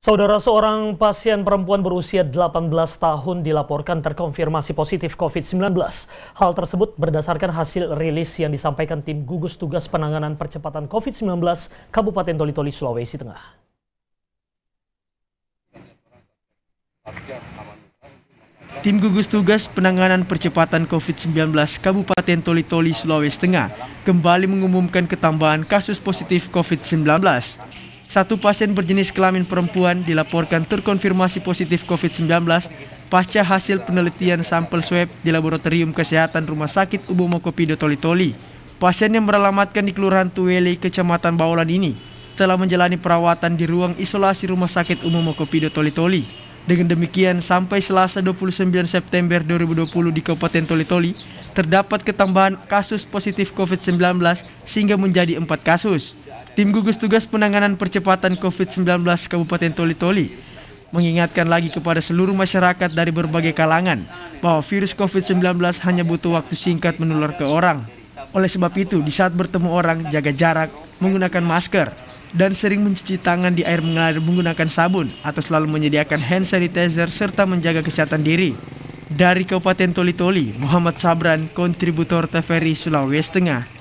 Saudara seorang pasien perempuan berusia 18 tahun dilaporkan terkonfirmasi positif COVID-19. Hal tersebut berdasarkan hasil rilis yang disampaikan tim gugus tugas penanganan percepatan COVID-19 Kabupaten Toli-Toli, Sulawesi Tengah. Tim gugus tugas penanganan percepatan COVID-19 Kabupaten Toli-Toli, Sulawesi Tengah kembali mengumumkan ketambahan kasus positif COVID-19 satu pasien berjenis kelamin perempuan dilaporkan terkonfirmasi positif COVID-19 pasca hasil penelitian sampel swab di Laboratorium Kesehatan Rumah Sakit Umum Kopido toli Pasien yang beralamatkan di Kelurahan Tuweli, Kecamatan Baulan ini telah menjalani perawatan di ruang isolasi Rumah Sakit Umum Mokopido toli Dengan demikian, sampai Selasa 29 September 2020 di Kabupaten Tolitoli terdapat ketambahan kasus positif COVID-19 sehingga menjadi empat kasus. Tim gugus tugas penanganan percepatan COVID-19 Kabupaten Toli-Toli mengingatkan lagi kepada seluruh masyarakat dari berbagai kalangan bahwa virus COVID-19 hanya butuh waktu singkat menular ke orang. Oleh sebab itu, di saat bertemu orang, jaga jarak, menggunakan masker, dan sering mencuci tangan di air mengalir menggunakan sabun atau selalu menyediakan hand sanitizer serta menjaga kesehatan diri. Dari Kabupaten Toli-Toli, Muhammad Sabran, kontributor TVRI Sulawesi Tengah.